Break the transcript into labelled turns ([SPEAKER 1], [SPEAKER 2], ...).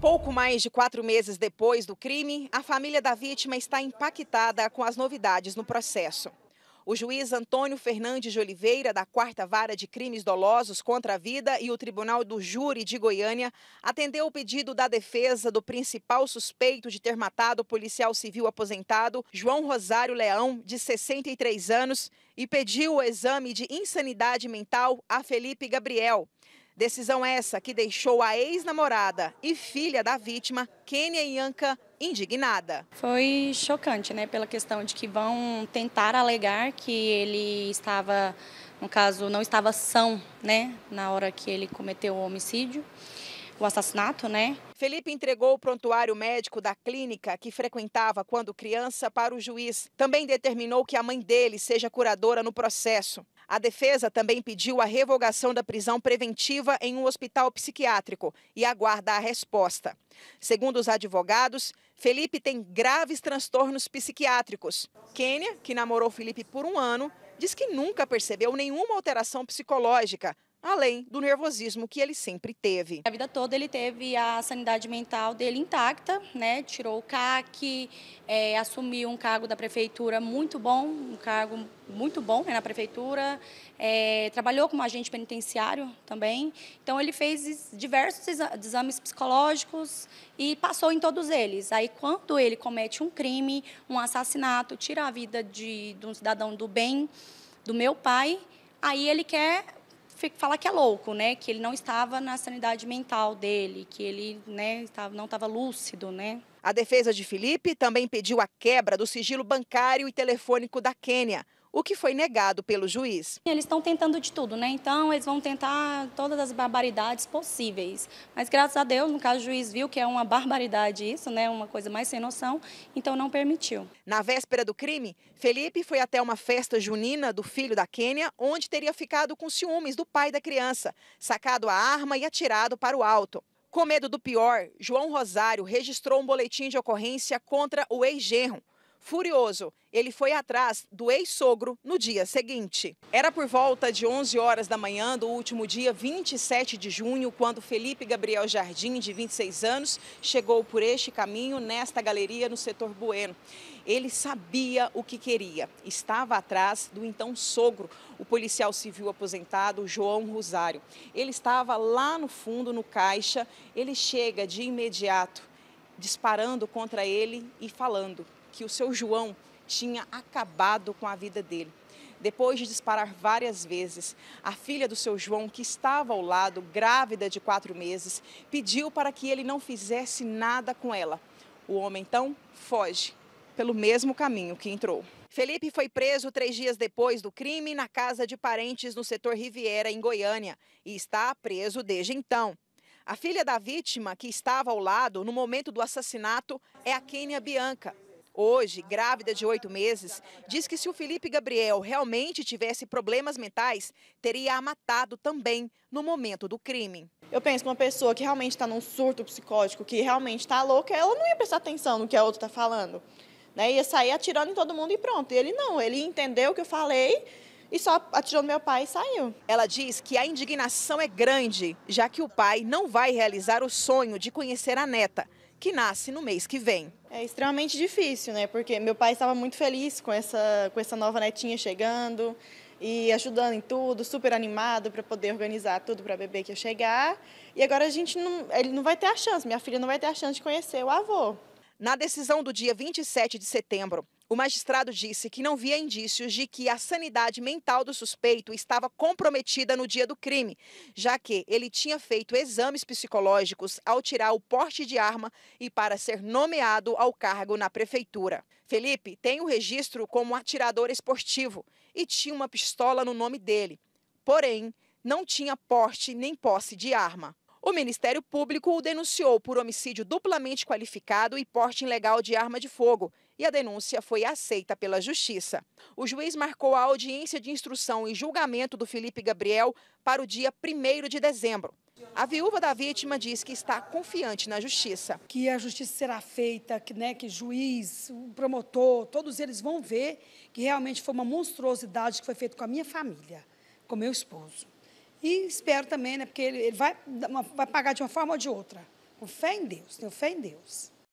[SPEAKER 1] Pouco mais de quatro meses depois do crime, a família da vítima está impactada com as novidades no processo. O juiz Antônio Fernandes de Oliveira, da Quarta Vara de Crimes Dolosos contra a Vida e o Tribunal do Júri de Goiânia, atendeu o pedido da defesa do principal suspeito de ter matado o policial civil aposentado, João Rosário Leão, de 63 anos, e pediu o exame de insanidade mental a Felipe Gabriel, Decisão essa que deixou a ex-namorada e
[SPEAKER 2] filha da vítima, Kênia Yanka, indignada. Foi chocante, né, pela questão de que vão tentar alegar que ele estava, no caso, não estava são, né, na hora que ele cometeu o homicídio o assassinato, né?
[SPEAKER 1] Felipe entregou o prontuário médico da clínica que frequentava quando criança para o juiz. Também determinou que a mãe dele seja curadora no processo. A defesa também pediu a revogação da prisão preventiva em um hospital psiquiátrico e aguarda a resposta. Segundo os advogados, Felipe tem graves transtornos psiquiátricos. Kênia, que namorou Felipe por um ano, diz que nunca percebeu nenhuma alteração
[SPEAKER 2] psicológica, além do nervosismo que ele sempre teve. A vida toda ele teve a sanidade mental dele intacta, né? Tirou o CAC, é, assumiu um cargo da prefeitura muito bom, um cargo muito bom né, na prefeitura, é, trabalhou como agente penitenciário também. Então ele fez diversos exames psicológicos e passou em todos eles. Aí quando ele comete um crime, um assassinato, tira a vida de, de um cidadão do bem, do meu pai, aí ele quer falar que é louco, né? Que ele não estava na sanidade mental dele, que ele né, não estava lúcido, né?
[SPEAKER 1] A defesa de Felipe também pediu a quebra do sigilo
[SPEAKER 2] bancário e telefônico da Quênia
[SPEAKER 1] o que foi negado pelo juiz.
[SPEAKER 2] Eles estão tentando de tudo, né? Então, eles vão tentar todas as barbaridades possíveis. Mas, graças a Deus, no caso, o juiz viu que é uma barbaridade isso, né? Uma coisa mais sem noção, então não permitiu. Na véspera do crime, Felipe foi até uma festa junina do filho da Quênia, onde teria ficado com
[SPEAKER 1] ciúmes do pai da criança, sacado a arma e atirado para o alto. Com medo do pior, João Rosário registrou um boletim de ocorrência contra o ex-genro, Furioso, ele foi atrás do ex-sogro no dia seguinte. Era por volta de 11 horas da manhã do último dia 27 de junho, quando Felipe Gabriel Jardim, de 26 anos, chegou por este caminho nesta galeria no setor Bueno. Ele sabia o que queria. Estava atrás do então sogro, o policial civil aposentado João Rosário. Ele estava lá no fundo, no caixa. Ele chega de imediato disparando contra ele e falando: que o seu João tinha acabado com a vida dele. Depois de disparar várias vezes, a filha do seu João, que estava ao lado, grávida de quatro meses, pediu para que ele não fizesse nada com ela. O homem então foge pelo mesmo caminho que entrou. Felipe foi preso três dias depois do crime na casa de parentes no setor Riviera, em Goiânia, e está preso desde então. A filha da vítima, que estava ao lado no momento do assassinato, é a Kênia Bianca, hoje, grávida de oito meses, diz que se o Felipe Gabriel realmente tivesse problemas mentais, teria a matado também no momento do crime. Eu penso que uma pessoa que realmente está num surto psicótico, que realmente está louca, ela não ia prestar atenção no que a outra está falando. Né? Ia sair atirando em todo mundo e pronto. E ele não, ele entendeu o que eu falei e só atirou no meu pai e saiu. Ela diz que a indignação é grande, já que o pai não vai realizar o sonho de conhecer a neta que nasce no mês que vem. É extremamente difícil, né? Porque meu pai estava muito feliz com essa, com essa nova netinha chegando e ajudando em tudo, super animado para poder organizar tudo para a bebê que ia chegar. E agora a gente não, ele não vai ter a chance, minha filha não vai ter a chance de conhecer o avô. Na decisão do dia 27 de setembro, o magistrado disse que não via indícios de que a sanidade mental do suspeito estava comprometida no dia do crime, já que ele tinha feito exames psicológicos ao tirar o porte de arma e para ser nomeado ao cargo na prefeitura. Felipe tem o registro como atirador esportivo e tinha uma pistola no nome dele. Porém, não tinha porte nem posse de arma. O Ministério Público o denunciou por homicídio duplamente qualificado e porte ilegal de arma de fogo e a denúncia foi aceita pela Justiça. O juiz marcou a audiência de instrução e julgamento do Felipe Gabriel para o dia 1 de dezembro. A viúva da vítima diz que está confiante na justiça. Que a justiça será feita, que, né, que juiz, promotor, todos eles vão ver que realmente foi uma monstruosidade que foi feita com a minha família, com meu esposo. E espero também, né, porque ele, vai, vai pagar de uma forma ou de outra. Com fé em Deus, tenho fé em Deus.